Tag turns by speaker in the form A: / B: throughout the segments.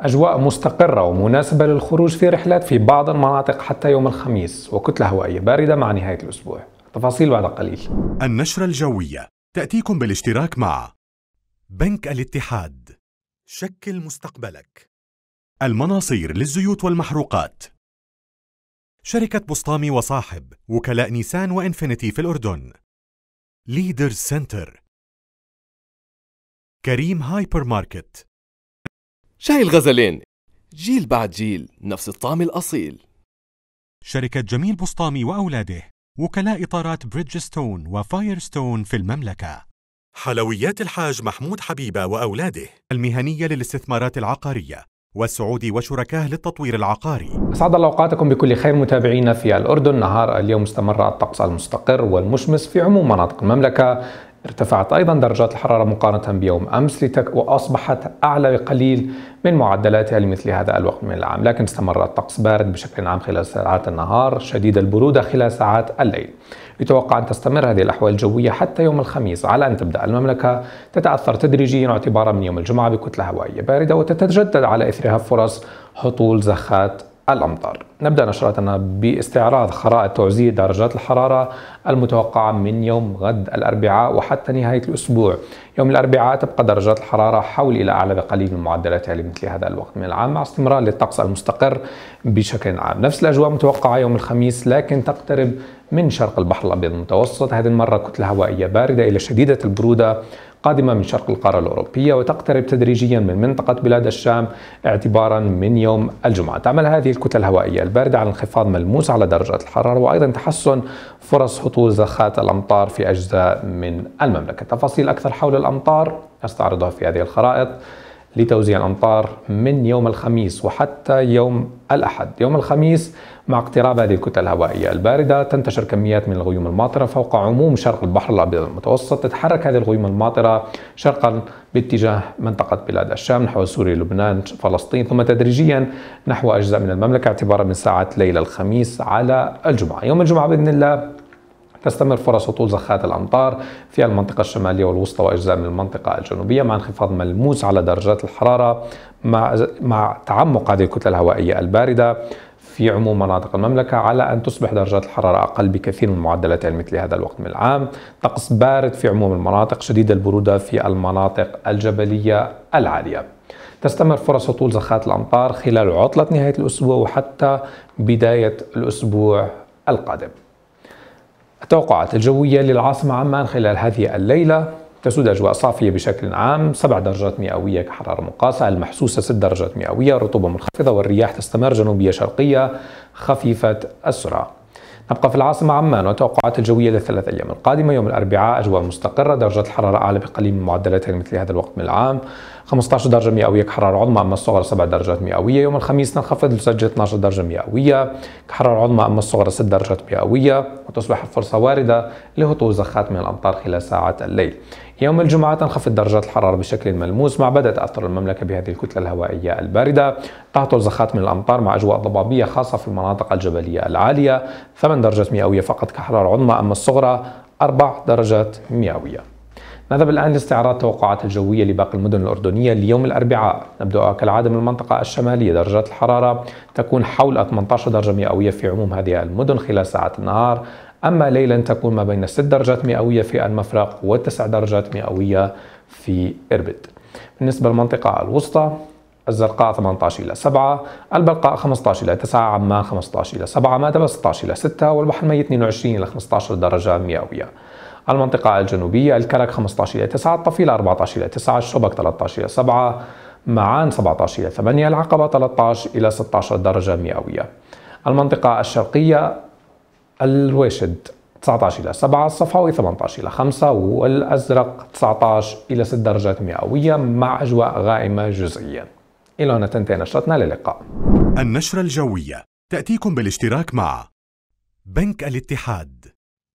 A: أجواء مستقرة ومناسبة للخروج في رحلات في بعض المناطق حتى يوم الخميس وكتلة هوائية باردة مع نهاية الأسبوع تفاصيل بعد قليل النشرة الجوية
B: تأتيكم بالاشتراك مع بنك الاتحاد شكل مستقبلك المناصير للزيوت والمحروقات شركة بسطامي وصاحب وكلاء نيسان وإنفينيتي في الأردن ليدرز سنتر كريم هايبر ماركت شاي الغزلين جيل بعد جيل نفس الطعم الأصيل شركة جميل بسطامي وأولاده وكلاء إطارات بريدجستون وفايرستون في المملكة حلويات الحاج محمود حبيبة وأولاده المهنية للاستثمارات العقارية والسعودي وشركاه للتطوير العقاري
A: أسعد الله أوقاتكم بكل خير متابعينا في الأردن نهار اليوم استمر الطقس المستقر والمشمس في عموم مناطق المملكة ارتفعت أيضا درجات الحرارة مقارنة بيوم أمس لتك وأصبحت أعلى بقليل من معدلاتها لمثل هذا الوقت من العام لكن استمر الطقس بارد بشكل عام خلال ساعات النهار شديد البرودة خلال ساعات الليل يتوقع أن تستمر هذه الأحوال الجوية حتى يوم الخميس على أن تبدأ المملكة تتأثر تدريجيا اعتبارا من يوم الجمعة بكتلة هوائية باردة وتتجدد على إثرها فرص هطول زخات الأمطار نبدأ نشرتنا باستعراض خرائط توزيع درجات الحرارة المتوقعة من يوم غد الأربعاء وحتى نهاية الأسبوع يوم الأربعاء تبقى درجات الحرارة حول إلى أعلى بقليل من معدلاتها لمثل هذا الوقت من العام مع استمرار للطقس المستقر بشكل عام نفس الأجواء متوقعة يوم الخميس لكن تقترب من شرق البحر الأبيض المتوسط هذه المرة كتلة هوائية باردة إلى شديدة البرودة قادمة من شرق القارة الأوروبية وتقترب تدريجيا من منطقة بلاد الشام اعتبارا من يوم الجمعة تعمل هذه الكتلة الهوائية الباردة على انخفاض ملموس على درجات الحرارة وأيضا تحسن فرص هطول زخات الأمطار في أجزاء من المملكة تفاصيل أكثر حول الأمطار نستعرضها في هذه الخرائط لتوزيع الأمطار من يوم الخميس وحتى يوم الأحد يوم الخميس مع اقتراب هذه الكتلة الهوائية الباردة تنتشر كميات من الغيوم الماطرة فوق عموم شرق البحر الأبيض المتوسط تتحرك هذه الغيوم الماطرة شرقا باتجاه منطقة بلاد الشام نحو سوريا لبنان فلسطين ثم تدريجيا نحو أجزاء من المملكة اعتبارا من ساعات ليلة الخميس على الجمعة يوم الجمعة بإذن الله تستمر فرص هطول زخات الأمطار في المنطقة الشمالية والوسطى وأجزاء من المنطقة الجنوبية مع انخفاض ملموس على درجات الحرارة مع مع تعمق هذه الكتلة الهوائية الباردة في عموم مناطق المملكة على أن تصبح درجات الحرارة أقل بكثير من معدلات مثل هذا الوقت من العام طقس بارد في عموم المناطق شديد البرودة في المناطق الجبلية العالية تستمر فرص هطول زخات الأمطار خلال عطلة نهاية الأسبوع وحتى بداية الأسبوع القادم التوقعات الجوية للعاصمة عمان خلال هذه الليلة تسود أجواء صافية بشكل عام سبع درجات مئوية كحرارة مقاسة المحسوسة ست درجات مئوية رطوبة منخفضة والرياح تستمر جنوبية شرقية خفيفة السرعة نبقى في العاصمة عمان وتوقعات الجوية للثلاث أيام القادمة يوم الأربعاء أجواء مستقرة درجة الحرارة أعلى بقليل من معدلاتها مثل هذا الوقت من العام 15 درجة مئوية كحرارة عظمى أما الصغرى 7 درجات مئوية يوم الخميس تنخفض لتسجل 12 درجة مئوية كحرارة عظمى أما الصغرى 6 درجات مئوية وتصبح الفرصة واردة لهطول زخات من الأمطار خلال ساعات الليل يوم الجمعة تنخفض درجات الحرارة بشكل ملموس مع بدء تأثر المملكة بهذه الكتلة الهوائية الباردة تهطل زخات من الأمطار مع أجواء ضبابية خاصة في المناطق الجبلية العالية 8 درجات مئوية فقط كحرارة عظمى أما الصغرى 4 درجات مئوية نذهب الآن لاستعراض توقعات الجوية لباقي المدن الأردنية ليوم الأربعاء نبدأ كالعادة من المنطقة الشمالية درجات الحرارة تكون حول 18 درجة مئوية في عموم هذه المدن خلال ساعات النهار أما ليلا تكون ما بين 6 درجات مئوية في المفرق و9 درجات مئوية في إربد بالنسبة للمنطقة الوسطى الزرقاء 18 إلى 7 البلقاء 15 إلى 9 عمان 15 إلى 7 مادبة 16 إلى 6 والبحر الميت 22 إلى 15 درجة مئوية المنطقة الجنوبية الكرك 15 إلى 9 الطفيلة 14 إلى 9 الشبك 13 إلى 7 معان 17 إلى 8 العقبة 13 إلى 16 درجة مئوية المنطقة الشرقية الرويشد 19 إلى 7 الصفاوي 18 إلى 5 والأزرق 19 إلى 6 درجات مئوية مع أجواء غائمة جزئيا إلى هنا تنتهي نشرتنا للقاء النشرة الجوية تأتيكم بالاشتراك مع
B: بنك الاتحاد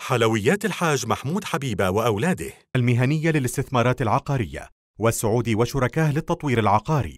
B: حلويات الحاج محمود حبيبة وأولاده المهنية للاستثمارات العقارية والسعودي وشركاه للتطوير العقاري